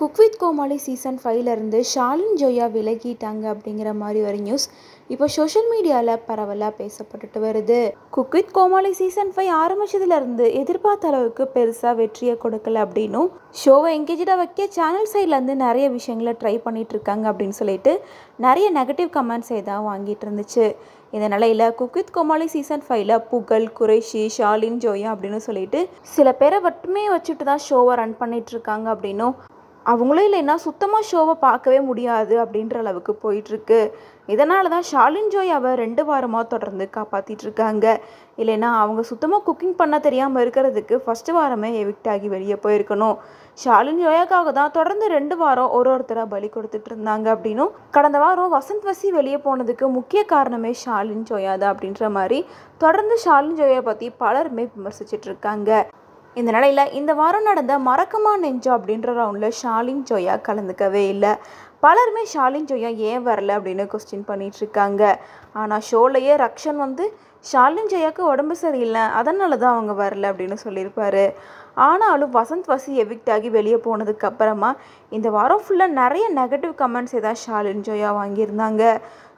cook with Comali season ஃபைவ்லேருந்து ஷாலின் ஜோயா விலகிட்டாங்க அப்படிங்கிற மாதிரி ஒரு நியூஸ் இப்போ சோஷியல் மீடியாவில் பரவலாக பேசப்பட்டுட்டு வருது cook with Comali season five ஆரம்பிச்சதுலேருந்து எதிர்பார்த்த அளவுக்கு பெருசாக வெற்றியை கொடுக்கல அப்படின்னும் ஷோவை எங்கேஜாக வைக்க சேனல் சைட்லேருந்து நிறைய விஷயங்களை ட்ரை பண்ணிகிட்டு இருக்காங்க அப்படின்னு சொல்லிட்டு நிறைய நெகட்டிவ் கமெண்ட்ஸை தான் வாங்கிட்டு இருந்துச்சு இந்த நிலையில் குக் வித் கோமாளி சீசன் ஃபைவ்ல புகழ் குறைஷி ஷாலின் ஜோயா அப்படின்னு சொல்லிட்டு சில பேரை மட்டுமே வச்சுட்டு தான் ஷோவை ரன் பண்ணிட்டு இருக்காங்க அப்படின்னும் அவங்களும் இல்லைன்னா சுத்தமாக ஷோவை பார்க்கவே முடியாது அப்படின்ற அளவுக்கு போயிட்டுருக்கு இதனால தான் ஷாலின் ஜோய் அவள் ரெண்டு வாரமாக தொடர்ந்து காப்பாற்றிட்டு இருக்காங்க இல்லைன்னா அவங்க சுத்தமாக குக்கிங் பண்ண தெரியாமல் இருக்கிறதுக்கு ஃபஸ்ட்டு வாரமே எவிக்ட் ஆகி வெளியே போயிருக்கணும் ஷாலின் ஜோயாக்காக தான் தொடர்ந்து ரெண்டு வாரம் ஒரு ஒருத்தராக பலி கொடுத்துட்டு இருந்தாங்க அப்படின்னும் கடந்த வாரம் வசந்த் வசி வெளியே போனதுக்கு முக்கிய காரணமே ஷாலின் ஜோயா தான் அப்படின்ற மாதிரி தொடர்ந்து ஷாலின் ஜோயா பற்றி பலருமே விமர்சிச்சிட்ருக்காங்க இந்த நிலையில் இந்த வாரம் நடந்த மறக்கமா நெஞ்சா அப்படின்ற ரவுண்டில் ஷாலின் ஜோயா கலந்துக்கவே இல்லை பலருமே ஷாலின் ஜோயா ஏன் வரல அப்படின்னு கொஸ்டின் பண்ணிகிட்ருக்காங்க ஆனால் ஷோலையே ரக்ஷன் வந்து ஷாலின் ஜெயாக்கு உடம்பு சரியில்லை அதனால தான் அவங்க வரல அப்படின்னு சொல்லியிருப்பாரு ஆனாலும் வசந்த் வசி எவிக்ட் ஆகி வெளியே போனதுக்கு அப்புறமா இந்த வாரம் ஃபுல்லாக நிறைய நெகட்டிவ் கமெண்ட்ஸ் ஏதாவது ஷாலின் ஜோயா வாங்கியிருந்தாங்க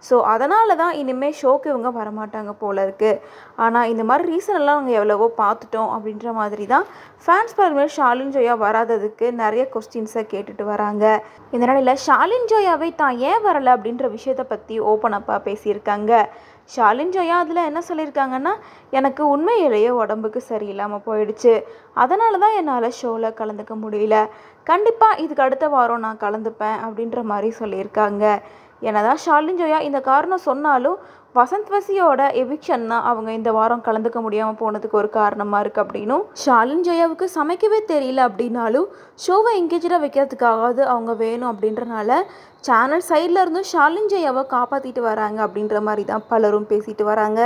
ஸோ அதனால தான் இனிமேல் ஷோக்கு இவங்க வரமாட்டாங்க போல இருக்குது ஆனால் இந்த மாதிரி ரீசன் எல்லாம் நாங்கள் எவ்வளவோ பார்த்துட்டோம் அப்படின்ற மாதிரி தான் ஃபேன்ஸ் பலருமே ஷாலின் ஜோயா வராததுக்கு நிறைய கொஸ்டின்ஸை கேட்டுட்டு வராங்க இந்த நிலையில் ஷாலின் ஜோயாவை தான் ஏன் வரலை அப்படின்ற விஷயத்தை பற்றி ஓப்பன் அப்பாக பேசியிருக்காங்க ஷாலின் ஜோயா அதில் என்ன சொல்லியிருக்காங்கன்னா எனக்கு உண்மையிலேயே உடம்புக்கு சரியில்லாமல் போயிடுச்சு அதனால தான் என்னால் ஷோவில் கலந்துக்க முடியல கண்டிப்பாக இதுக்கு அடுத்த வாரம் நான் கலந்துப்பேன் அப்படின்ற மாதிரி சொல்லியிருக்காங்க என்னதான் ஷாலின் ஜோயா இந்த காரணம் சொன்னாலும் வசந்த் வசியோட எவிக்ஷன் தான் அவங்க இந்த வாரம் கலந்துக்க முடியாமல் போனதுக்கு ஒரு காரணமாக இருக்குது அப்படின்னும் ஷாலின் ஜோயாவுக்கு சமைக்கவே தெரியல அப்படின்னாலும் ஷோவை எங்கேஜாக வைக்கிறதுக்காவது அவங்க வேணும் அப்படின்றனால சேனல் சைடில் இருந்தும் ஷாலின் ஜோயாவை காப்பாற்றிட்டு வராங்க அப்படின்ற மாதிரி தான் பலரும் பேசிட்டு வராங்க